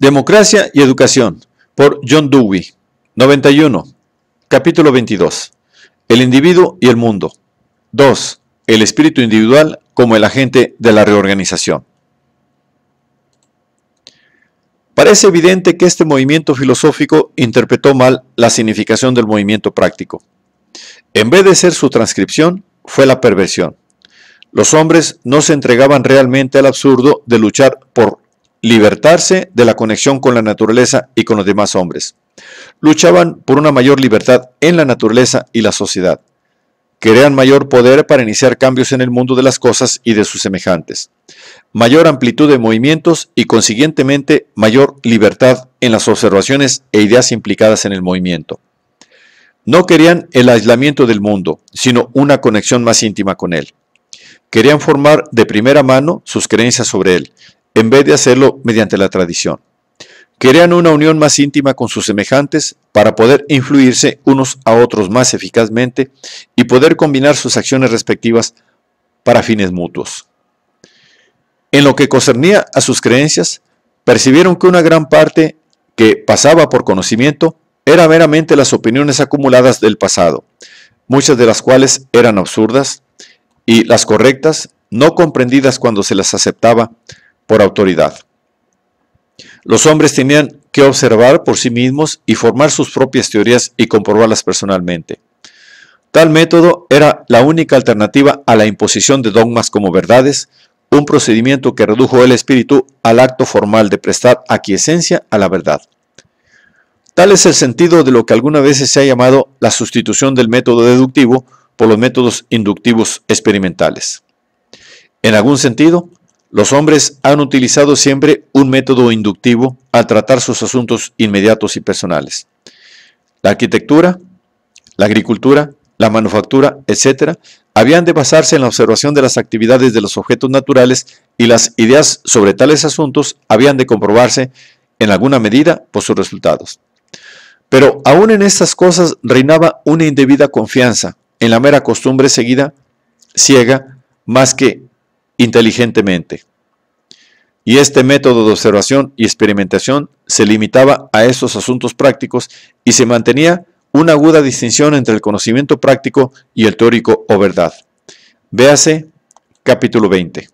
Democracia y Educación, por John Dewey, 91, capítulo 22. El individuo y el mundo. 2. El espíritu individual como el agente de la reorganización. Parece evidente que este movimiento filosófico interpretó mal la significación del movimiento práctico. En vez de ser su transcripción, fue la perversión. Los hombres no se entregaban realmente al absurdo de luchar por libertarse de la conexión con la naturaleza y con los demás hombres. Luchaban por una mayor libertad en la naturaleza y la sociedad. Querían mayor poder para iniciar cambios en el mundo de las cosas y de sus semejantes. Mayor amplitud de movimientos y consiguientemente mayor libertad en las observaciones e ideas implicadas en el movimiento. No querían el aislamiento del mundo, sino una conexión más íntima con él. Querían formar de primera mano sus creencias sobre él en vez de hacerlo mediante la tradición. Querían una unión más íntima con sus semejantes para poder influirse unos a otros más eficazmente y poder combinar sus acciones respectivas para fines mutuos. En lo que concernía a sus creencias, percibieron que una gran parte que pasaba por conocimiento era meramente las opiniones acumuladas del pasado, muchas de las cuales eran absurdas, y las correctas, no comprendidas cuando se las aceptaba, por autoridad. Los hombres tenían que observar por sí mismos y formar sus propias teorías y comprobarlas personalmente. Tal método era la única alternativa a la imposición de dogmas como verdades, un procedimiento que redujo el espíritu al acto formal de prestar aquiescencia a la verdad. Tal es el sentido de lo que algunas veces se ha llamado la sustitución del método deductivo por los métodos inductivos experimentales. En algún sentido, los hombres han utilizado siempre un método inductivo al tratar sus asuntos inmediatos y personales. La arquitectura, la agricultura, la manufactura, etc., habían de basarse en la observación de las actividades de los objetos naturales y las ideas sobre tales asuntos habían de comprobarse en alguna medida por sus resultados. Pero aún en estas cosas reinaba una indebida confianza en la mera costumbre seguida, ciega, más que inteligentemente. Y este método de observación y experimentación se limitaba a esos asuntos prácticos y se mantenía una aguda distinción entre el conocimiento práctico y el teórico o verdad. Véase capítulo 20.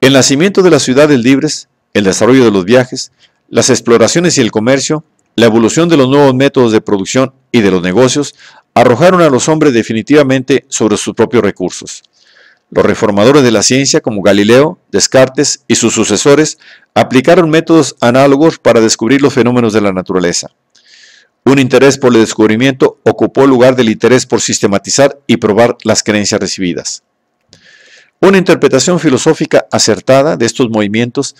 El nacimiento de las ciudades libres, el desarrollo de los viajes, las exploraciones y el comercio, la evolución de los nuevos métodos de producción y de los negocios arrojaron a los hombres definitivamente sobre sus propios recursos. Los reformadores de la ciencia como Galileo, Descartes y sus sucesores aplicaron métodos análogos para descubrir los fenómenos de la naturaleza. Un interés por el descubrimiento ocupó el lugar del interés por sistematizar y probar las creencias recibidas. Una interpretación filosófica acertada de estos movimientos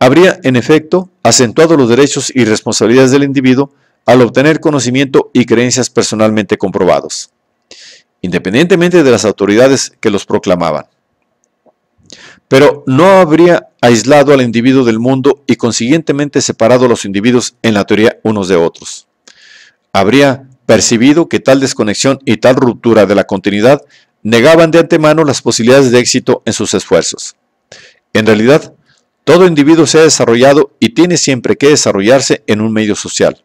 habría, en efecto, acentuado los derechos y responsabilidades del individuo al obtener conocimiento y creencias personalmente comprobados independientemente de las autoridades que los proclamaban. Pero no habría aislado al individuo del mundo y consiguientemente separado a los individuos en la teoría unos de otros. Habría percibido que tal desconexión y tal ruptura de la continuidad negaban de antemano las posibilidades de éxito en sus esfuerzos. En realidad, todo individuo se ha desarrollado y tiene siempre que desarrollarse en un medio social.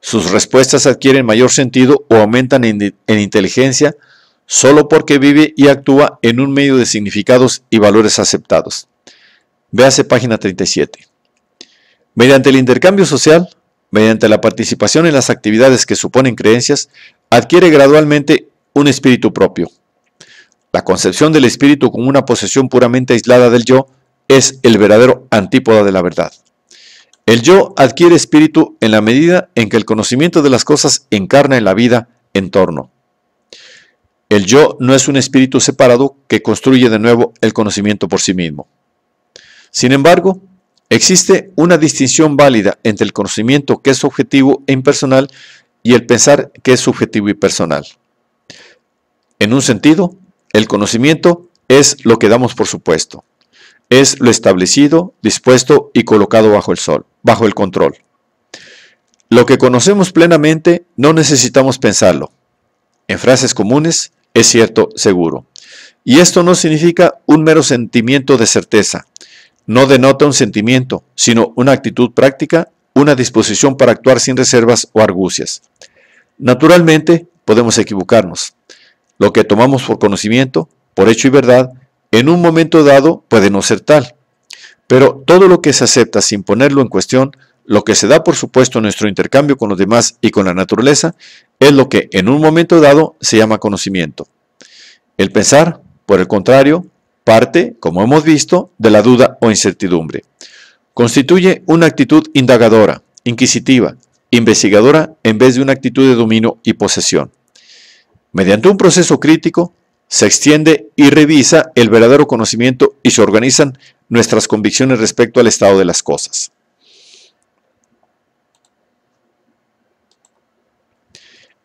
Sus respuestas adquieren mayor sentido o aumentan en, inteligencia solo porque vive y actúa en un medio de significados y valores aceptados. Véase página 37. Mediante el intercambio social, mediante la participación en las actividades que suponen creencias, adquiere gradualmente un espíritu propio. La concepción del espíritu como una posesión puramente aislada del yo es el verdadero antípoda de la verdad. El yo adquiere espíritu en la medida en que el conocimiento de las cosas encarna en la vida en torno. El yo no es un espíritu separado que construye de nuevo el conocimiento por sí mismo. Sin embargo, existe una distinción válida entre el conocimiento que es objetivo e impersonal y el pensar que es subjetivo y personal. En un sentido, el conocimiento es lo que damos por supuesto es lo establecido, dispuesto y colocado bajo el sol, bajo el control. Lo que conocemos plenamente no necesitamos pensarlo. En frases comunes, es cierto, seguro. Y esto no significa un mero sentimiento de certeza. No denota un sentimiento, sino una actitud práctica, una disposición para actuar sin reservas o argucias. Naturalmente, podemos equivocarnos. Lo que tomamos por conocimiento, por hecho y verdad, en un momento dado puede no ser tal, pero todo lo que se acepta sin ponerlo en cuestión, lo que se da por supuesto en nuestro intercambio con los demás y con la naturaleza, es lo que en un momento dado se llama conocimiento. El pensar, por el contrario, parte, como hemos visto, de la duda o incertidumbre. Constituye una actitud indagadora, inquisitiva, investigadora en vez de una actitud de dominio y posesión. Mediante un proceso crítico, se extiende y revisa el verdadero conocimiento y se organizan nuestras convicciones respecto al estado de las cosas.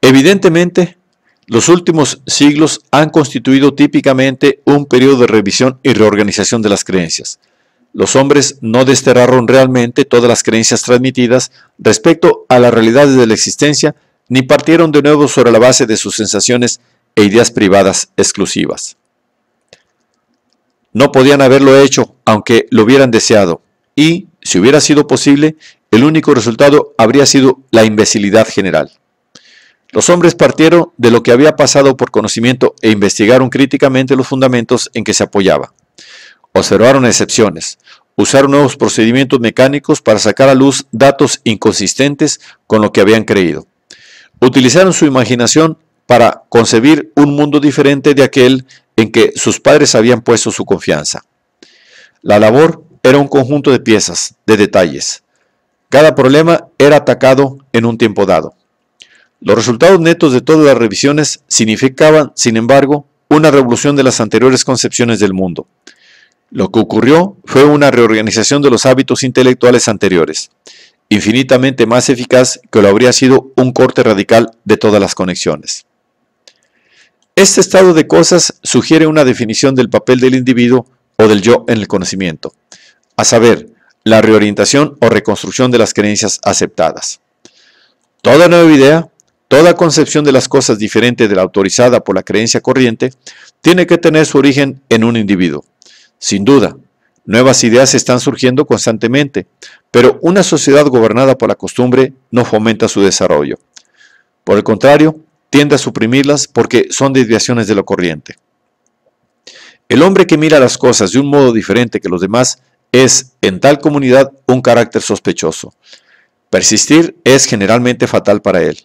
Evidentemente, los últimos siglos han constituido típicamente un periodo de revisión y reorganización de las creencias. Los hombres no desterraron realmente todas las creencias transmitidas respecto a las realidades de la existencia, ni partieron de nuevo sobre la base de sus sensaciones e ideas privadas exclusivas. No podían haberlo hecho aunque lo hubieran deseado, y, si hubiera sido posible, el único resultado habría sido la imbecilidad general. Los hombres partieron de lo que había pasado por conocimiento e investigaron críticamente los fundamentos en que se apoyaba. Observaron excepciones, usaron nuevos procedimientos mecánicos para sacar a luz datos inconsistentes con lo que habían creído. Utilizaron su imaginación para concebir un mundo diferente de aquel en que sus padres habían puesto su confianza. La labor era un conjunto de piezas, de detalles. Cada problema era atacado en un tiempo dado. Los resultados netos de todas las revisiones significaban, sin embargo, una revolución de las anteriores concepciones del mundo. Lo que ocurrió fue una reorganización de los hábitos intelectuales anteriores, infinitamente más eficaz que lo habría sido un corte radical de todas las conexiones. Este estado de cosas sugiere una definición del papel del individuo o del yo en el conocimiento, a saber, la reorientación o reconstrucción de las creencias aceptadas. Toda nueva idea, toda concepción de las cosas diferente de la autorizada por la creencia corriente, tiene que tener su origen en un individuo. Sin duda, nuevas ideas están surgiendo constantemente, pero una sociedad gobernada por la costumbre no fomenta su desarrollo. Por el contrario, tiende a suprimirlas porque son desviaciones de lo corriente. El hombre que mira las cosas de un modo diferente que los demás es, en tal comunidad, un carácter sospechoso. Persistir es generalmente fatal para él.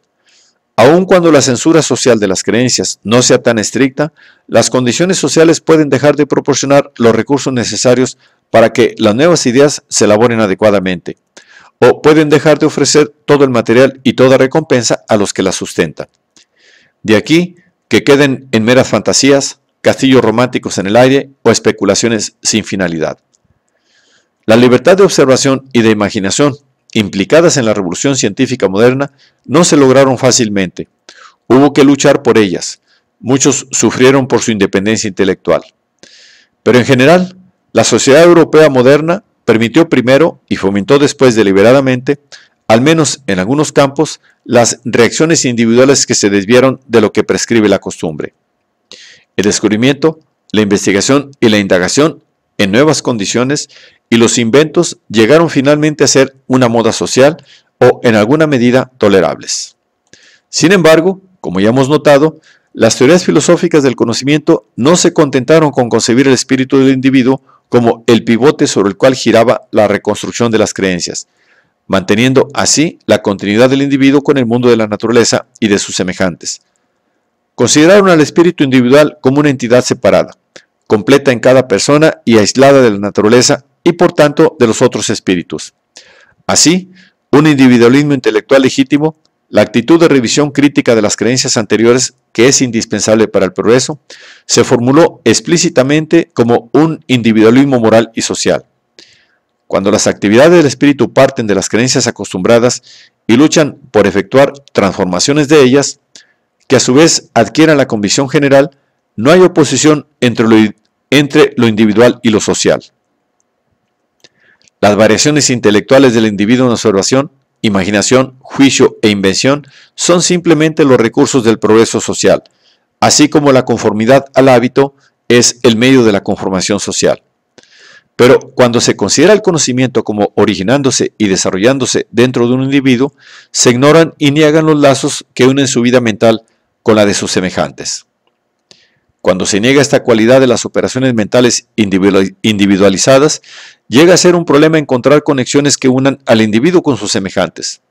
Aun cuando la censura social de las creencias no sea tan estricta, las condiciones sociales pueden dejar de proporcionar los recursos necesarios para que las nuevas ideas se elaboren adecuadamente, o pueden dejar de ofrecer todo el material y toda recompensa a los que las sustentan. De aquí que queden en meras fantasías, castillos románticos en el aire o especulaciones sin finalidad. La libertad de observación y de imaginación implicadas en la revolución científica moderna no se lograron fácilmente. Hubo que luchar por ellas. Muchos sufrieron por su independencia intelectual. Pero en general, la sociedad europea moderna permitió primero y fomentó después deliberadamente al menos en algunos campos, las reacciones individuales que se desviaron de lo que prescribe la costumbre. El descubrimiento, la investigación y la indagación en nuevas condiciones y los inventos llegaron finalmente a ser una moda social o en alguna medida tolerables. Sin embargo, como ya hemos notado, las teorías filosóficas del conocimiento no se contentaron con concebir el espíritu del individuo como el pivote sobre el cual giraba la reconstrucción de las creencias, manteniendo así la continuidad del individuo con el mundo de la naturaleza y de sus semejantes. Consideraron al espíritu individual como una entidad separada, completa en cada persona y aislada de la naturaleza y por tanto de los otros espíritus. Así, un individualismo intelectual legítimo, la actitud de revisión crítica de las creencias anteriores que es indispensable para el progreso, se formuló explícitamente como un individualismo moral y social cuando las actividades del espíritu parten de las creencias acostumbradas y luchan por efectuar transformaciones de ellas, que a su vez adquieran la convicción general, no hay oposición entre lo, entre lo individual y lo social. Las variaciones intelectuales del individuo en observación, imaginación, juicio e invención son simplemente los recursos del progreso social, así como la conformidad al hábito es el medio de la conformación social. Pero cuando se considera el conocimiento como originándose y desarrollándose dentro de un individuo, se ignoran y niegan los lazos que unen su vida mental con la de sus semejantes. Cuando se niega esta cualidad de las operaciones mentales individualizadas, llega a ser un problema encontrar conexiones que unan al individuo con sus semejantes.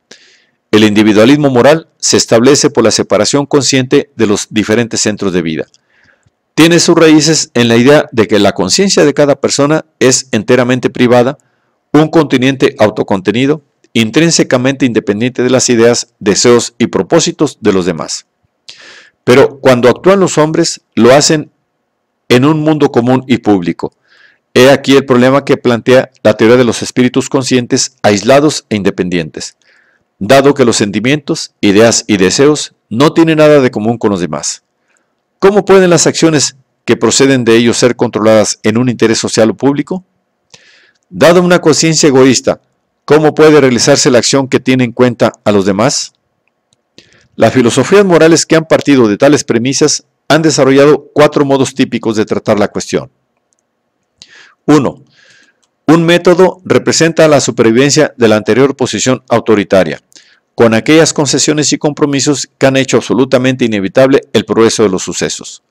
El individualismo moral se establece por la separación consciente de los diferentes centros de vida tiene sus raíces en la idea de que la conciencia de cada persona es enteramente privada, un continente autocontenido, intrínsecamente independiente de las ideas, deseos y propósitos de los demás. Pero cuando actúan los hombres, lo hacen en un mundo común y público. He aquí el problema que plantea la teoría de los espíritus conscientes aislados e independientes, dado que los sentimientos, ideas y deseos no tienen nada de común con los demás. ¿Cómo pueden las acciones que proceden de ellos ser controladas en un interés social o público? Dada una conciencia egoísta, ¿cómo puede realizarse la acción que tiene en cuenta a los demás? Las filosofías morales que han partido de tales premisas han desarrollado cuatro modos típicos de tratar la cuestión. 1. Un método representa la supervivencia de la anterior posición autoritaria, con aquellas concesiones y compromisos que han hecho absolutamente inevitable el progreso de los sucesos.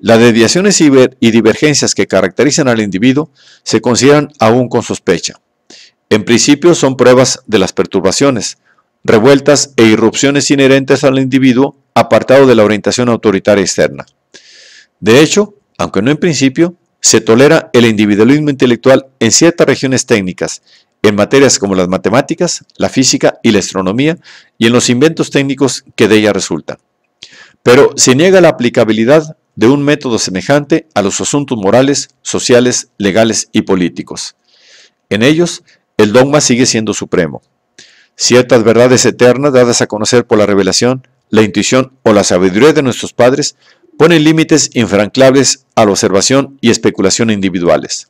Las deviaciones y divergencias que caracterizan al individuo se consideran aún con sospecha. En principio son pruebas de las perturbaciones, revueltas e irrupciones inherentes al individuo apartado de la orientación autoritaria externa. De hecho, aunque no en principio, se tolera el individualismo intelectual en ciertas regiones técnicas en materias como las matemáticas, la física y la astronomía, y en los inventos técnicos que de ella resultan. Pero se niega la aplicabilidad de un método semejante a los asuntos morales, sociales, legales y políticos. En ellos, el dogma sigue siendo supremo. Ciertas verdades eternas dadas a conocer por la revelación, la intuición o la sabiduría de nuestros padres ponen límites infranqueables a la observación y especulación individuales.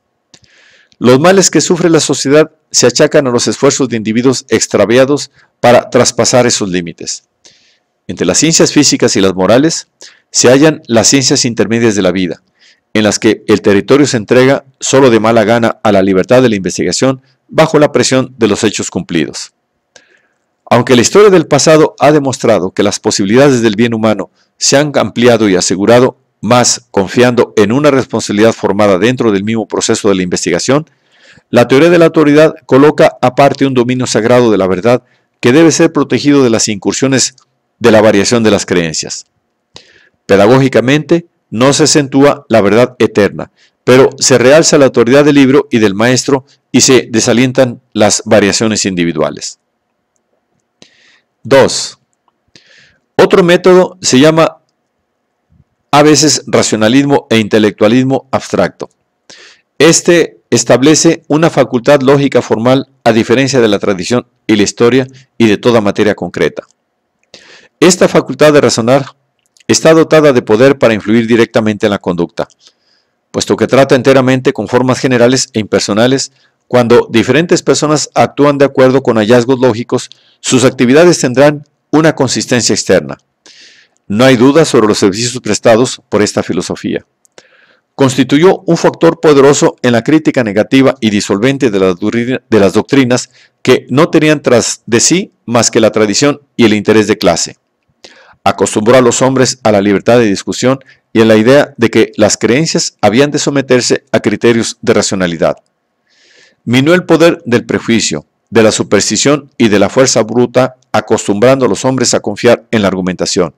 Los males que sufre la sociedad se achacan a los esfuerzos de individuos extraviados para traspasar esos límites. Entre las ciencias físicas y las morales se hallan las ciencias intermedias de la vida, en las que el territorio se entrega solo de mala gana a la libertad de la investigación bajo la presión de los hechos cumplidos. Aunque la historia del pasado ha demostrado que las posibilidades del bien humano se han ampliado y asegurado más confiando en una responsabilidad formada dentro del mismo proceso de la investigación, la teoría de la autoridad coloca aparte un dominio sagrado de la verdad que debe ser protegido de las incursiones de la variación de las creencias. Pedagógicamente, no se acentúa la verdad eterna, pero se realza la autoridad del libro y del maestro y se desalientan las variaciones individuales. 2. Otro método se llama a veces racionalismo e intelectualismo abstracto. Este establece una facultad lógica formal a diferencia de la tradición y la historia y de toda materia concreta. Esta facultad de razonar está dotada de poder para influir directamente en la conducta, puesto que trata enteramente con formas generales e impersonales cuando diferentes personas actúan de acuerdo con hallazgos lógicos, sus actividades tendrán una consistencia externa. No hay duda sobre los servicios prestados por esta filosofía. Constituyó un factor poderoso en la crítica negativa y disolvente de las, doctrinas que no tenían tras de sí más que la tradición y el interés de clase. Acostumbró a los hombres a la libertad de discusión y a la idea de que las creencias habían de someterse a criterios de racionalidad. Minó el poder del prejuicio, de la superstición y de la fuerza bruta, acostumbrando a los hombres a confiar en la argumentación,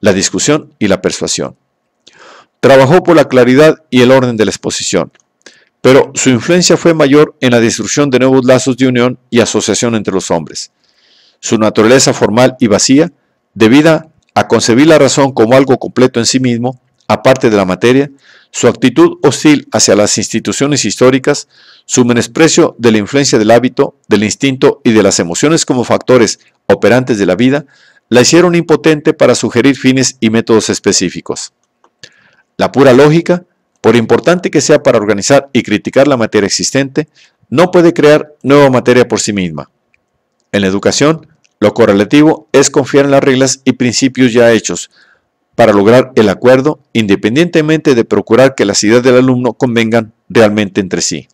la discusión y la persuasión. Trabajó por la claridad y el orden de la exposición, pero su influencia fue mayor en la destrucción de nuevos lazos de unión y asociación entre los hombres. Su naturaleza formal y vacía, debida a concebir la razón como algo completo en sí mismo, aparte de la materia, su actitud hostil hacia las instituciones históricas, su menosprecio de la influencia del hábito, del instinto y de las emociones como factores operantes de la vida, la hicieron impotente para sugerir fines y métodos específicos. La pura lógica, por importante que sea para organizar y criticar la materia existente, no puede crear nueva materia por sí misma. En la educación, lo correlativo es confiar en las reglas y principios ya hechos para lograr el acuerdo independientemente de procurar que las ideas del alumno convengan realmente entre sí.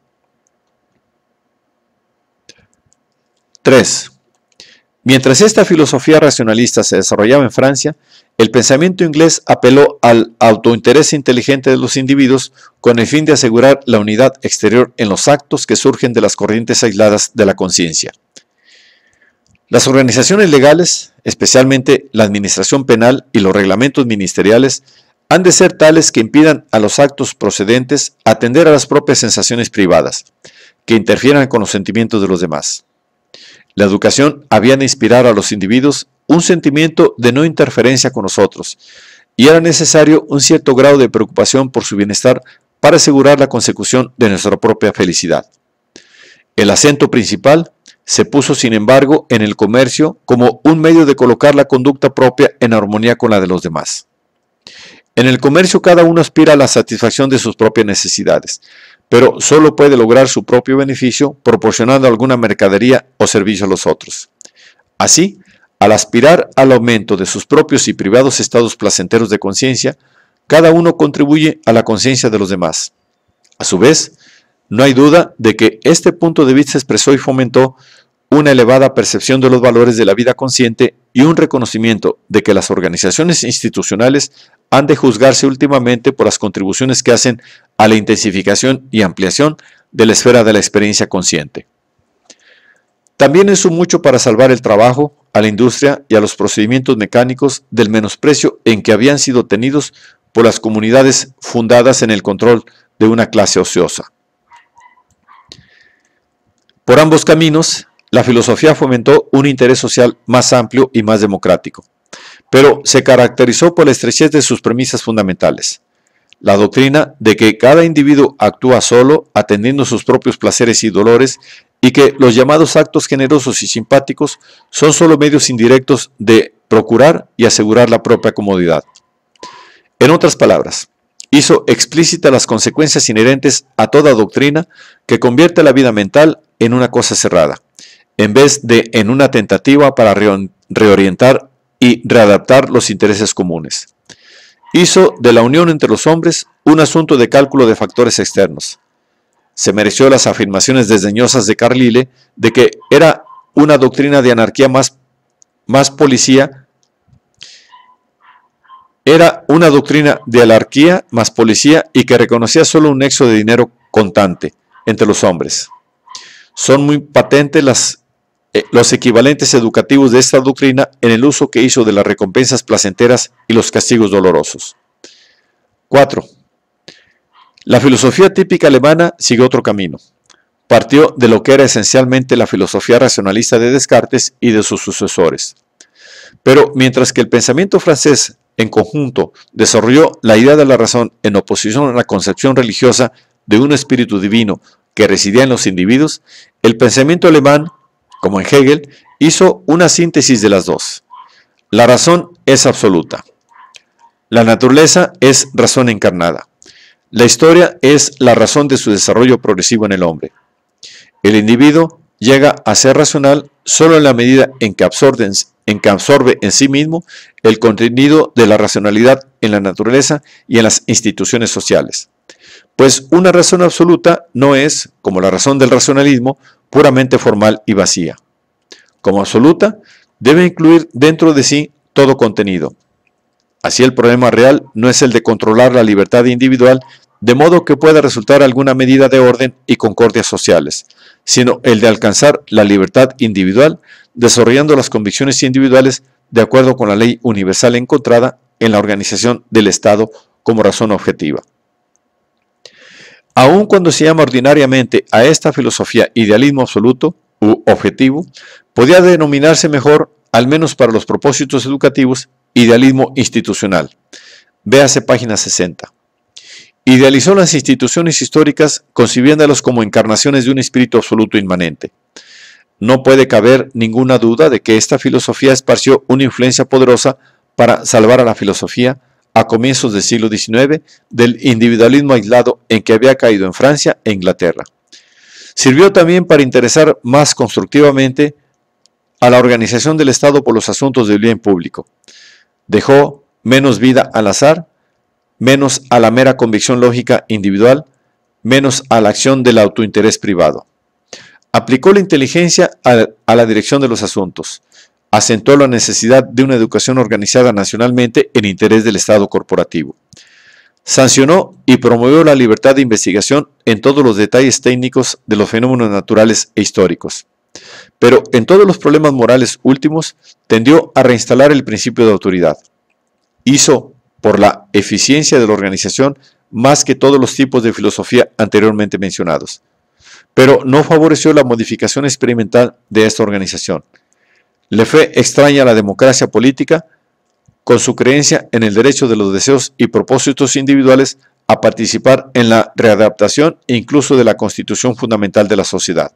3. Mientras esta filosofía racionalista se desarrollaba en Francia, el pensamiento inglés apeló al autointerés inteligente de los individuos con el fin de asegurar la unidad exterior en los actos que surgen de las corrientes aisladas de la conciencia. Las organizaciones legales, especialmente la administración penal y los reglamentos ministeriales, han de ser tales que impidan a los actos procedentes atender a las propias sensaciones privadas, que interfieran con los sentimientos de los demás. La educación había de inspirar a los individuos un sentimiento de no interferencia con nosotros, y era necesario un cierto grado de preocupación por su bienestar para asegurar la consecución de nuestra propia felicidad. El acento principal se puso, sin embargo, en el comercio como un medio de colocar la conducta propia en armonía con la de los demás. En el comercio cada uno aspira a la satisfacción de sus propias necesidades, pero solo puede lograr su propio beneficio proporcionando alguna mercadería o servicio a los otros. Así, al aspirar al aumento de sus propios y privados estados placenteros de conciencia, cada uno contribuye a la conciencia de los demás. A su vez, no hay duda de que este punto de vista expresó y fomentó una elevada percepción de los valores de la vida consciente y un reconocimiento de que las organizaciones institucionales han de juzgarse últimamente por las contribuciones que hacen a la intensificación y ampliación de la esfera de la experiencia consciente. También es un mucho para salvar el trabajo, a la industria y a los procedimientos mecánicos del menosprecio en que habían sido tenidos por las comunidades fundadas en el control de una clase ociosa. Por ambos caminos, la filosofía fomentó un interés social más amplio y más democrático, pero se caracterizó por la estrechez de sus premisas fundamentales. La doctrina de que cada individuo actúa solo, atendiendo sus propios placeres y dolores, y que los llamados actos generosos y simpáticos son solo medios indirectos de procurar y asegurar la propia comodidad. En otras palabras, hizo explícita las consecuencias inherentes a toda doctrina que convierte la vida mental en una cosa cerrada en vez de en una tentativa para reorientar y readaptar los intereses comunes. Hizo de la unión entre los hombres un asunto de cálculo de factores externos. Se mereció las afirmaciones desdeñosas de Carlile de que era una doctrina de anarquía más, más policía, era una doctrina de anarquía más policía y que reconocía solo un nexo de dinero contante entre los hombres. Son muy patentes las eh, los equivalentes educativos de esta doctrina en el uso que hizo de las recompensas placenteras y los castigos dolorosos. 4. La filosofía típica alemana sigue otro camino. Partió de lo que era esencialmente la filosofía racionalista de Descartes y de sus sucesores. Pero mientras que el pensamiento francés en conjunto desarrolló la idea de la razón en oposición a la concepción religiosa de un espíritu divino que residía en los individuos, el pensamiento alemán como en Hegel, hizo una síntesis de las dos. La razón es absoluta. La naturaleza es razón encarnada. La historia es la razón de su desarrollo progresivo en el hombre. El individuo llega a ser racional solo en la medida en que, absorbe, en que absorbe en sí mismo el contenido de la racionalidad en la naturaleza y en las instituciones sociales. Pues una razón absoluta no es, como la razón del racionalismo, puramente formal y vacía. Como absoluta, debe incluir dentro de sí todo contenido. Así el problema real no es el de controlar la libertad individual de modo que pueda resultar alguna medida de orden y concordia sociales, sino el de alcanzar la libertad individual desarrollando las convicciones individuales de acuerdo con la ley universal encontrada en la organización del Estado como razón objetiva. Aun cuando se llama ordinariamente a esta filosofía idealismo absoluto u objetivo, podía denominarse mejor, al menos para los propósitos educativos, idealismo institucional. Véase página 60. Idealizó las instituciones históricas concibiéndolas como encarnaciones de un espíritu absoluto inmanente. No puede caber ninguna duda de que esta filosofía esparció una influencia poderosa para salvar a la filosofía a comienzos del siglo XIX del individualismo aislado en que había caído en Francia e Inglaterra. Sirvió también para interesar más constructivamente a la organización del Estado por los asuntos del bien público. Dejó menos vida al azar, menos a la mera convicción lógica individual, menos a la acción del autointerés privado. Aplicó la inteligencia a, la dirección de los asuntos acentuó la necesidad de una educación organizada nacionalmente en interés del Estado corporativo. Sancionó y promovió la libertad de investigación en todos los detalles técnicos de los fenómenos naturales e históricos. Pero en todos los problemas morales últimos tendió a reinstalar el principio de autoridad. Hizo, por la eficiencia de la organización, más que todos los tipos de filosofía anteriormente mencionados. Pero no favoreció la modificación experimental de esta organización. Le fe extraña la democracia política con su creencia en el derecho de los deseos y propósitos individuales a participar en la readaptación e incluso de la constitución fundamental de la sociedad.